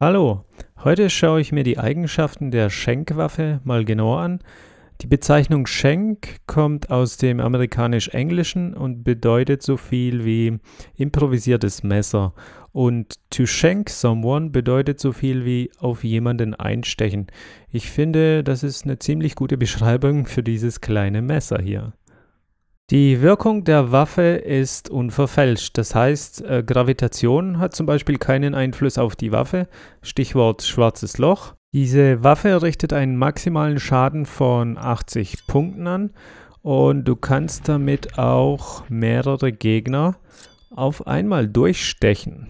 Hallo, heute schaue ich mir die Eigenschaften der Schenkwaffe mal genauer an. Die Bezeichnung Schenk kommt aus dem amerikanisch-englischen und bedeutet so viel wie improvisiertes Messer. Und to shank someone bedeutet so viel wie auf jemanden einstechen. Ich finde, das ist eine ziemlich gute Beschreibung für dieses kleine Messer hier. Die Wirkung der Waffe ist unverfälscht. Das heißt, äh, Gravitation hat zum Beispiel keinen Einfluss auf die Waffe. Stichwort schwarzes Loch. Diese Waffe richtet einen maximalen Schaden von 80 Punkten an und du kannst damit auch mehrere Gegner auf einmal durchstechen.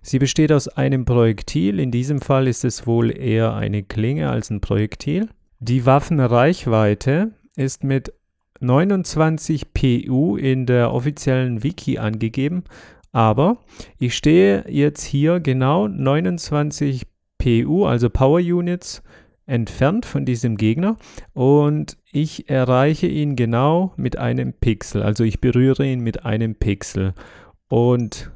Sie besteht aus einem Projektil, in diesem Fall ist es wohl eher eine Klinge als ein Projektil. Die Waffenreichweite ist mit 29PU in der offiziellen Wiki angegeben, aber ich stehe jetzt hier genau 29PU, also Power Units, entfernt von diesem Gegner und ich erreiche ihn genau mit einem Pixel. Also ich berühre ihn mit einem Pixel. Und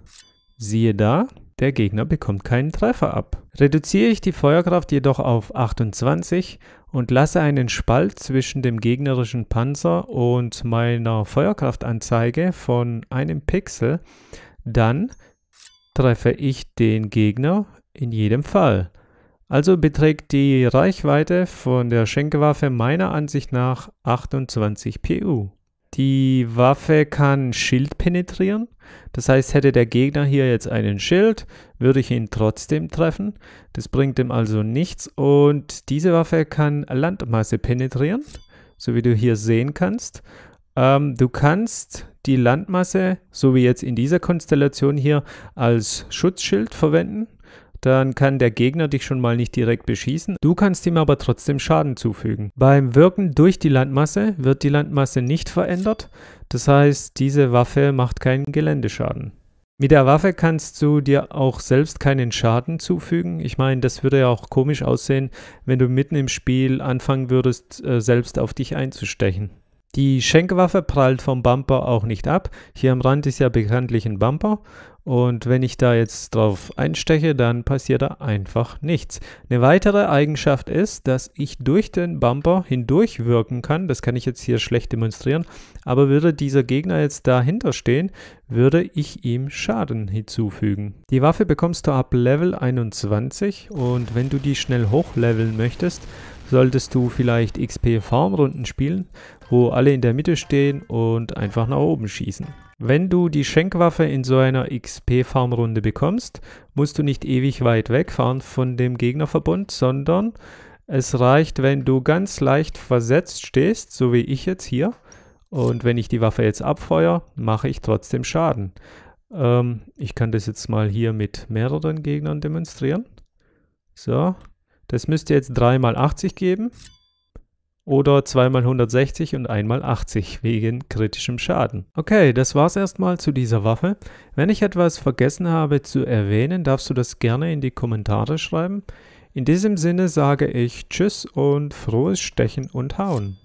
siehe da, der Gegner bekommt keinen Treffer ab. Reduziere ich die Feuerkraft jedoch auf 28 und lasse einen Spalt zwischen dem gegnerischen Panzer und meiner Feuerkraftanzeige von einem Pixel, dann treffe ich den Gegner in jedem Fall. Also beträgt die Reichweite von der Schenkewaffe meiner Ansicht nach 28 PU. Die Waffe kann Schild penetrieren, das heißt, hätte der Gegner hier jetzt einen Schild, würde ich ihn trotzdem treffen. Das bringt ihm also nichts und diese Waffe kann Landmasse penetrieren, so wie du hier sehen kannst. Ähm, du kannst die Landmasse, so wie jetzt in dieser Konstellation hier, als Schutzschild verwenden. Dann kann der Gegner dich schon mal nicht direkt beschießen. Du kannst ihm aber trotzdem Schaden zufügen. Beim Wirken durch die Landmasse wird die Landmasse nicht verändert. Das heißt, diese Waffe macht keinen Geländeschaden. Mit der Waffe kannst du dir auch selbst keinen Schaden zufügen. Ich meine, das würde ja auch komisch aussehen, wenn du mitten im Spiel anfangen würdest, äh, selbst auf dich einzustechen. Die Schenkwaffe prallt vom Bumper auch nicht ab. Hier am Rand ist ja bekanntlich ein Bumper. Und wenn ich da jetzt drauf einsteche, dann passiert da einfach nichts. Eine weitere Eigenschaft ist, dass ich durch den Bumper hindurch wirken kann. Das kann ich jetzt hier schlecht demonstrieren. Aber würde dieser Gegner jetzt dahinter stehen, würde ich ihm Schaden hinzufügen. Die Waffe bekommst du ab Level 21 und wenn du die schnell hochleveln möchtest, solltest du vielleicht XP Farmrunden spielen, wo alle in der Mitte stehen und einfach nach oben schießen. Wenn du die Schenkwaffe in so einer XP Farmrunde bekommst, musst du nicht ewig weit wegfahren von dem Gegnerverbund, sondern es reicht, wenn du ganz leicht versetzt stehst, so wie ich jetzt hier. Und wenn ich die Waffe jetzt abfeuere, mache ich trotzdem Schaden. Ähm, ich kann das jetzt mal hier mit mehreren Gegnern demonstrieren. So, das müsste jetzt 3 mal 80 geben. Oder 2 mal 160 und 1 mal 80 wegen kritischem Schaden. Okay, das war's erstmal zu dieser Waffe. Wenn ich etwas vergessen habe zu erwähnen, darfst du das gerne in die Kommentare schreiben. In diesem Sinne sage ich Tschüss und frohes Stechen und Hauen.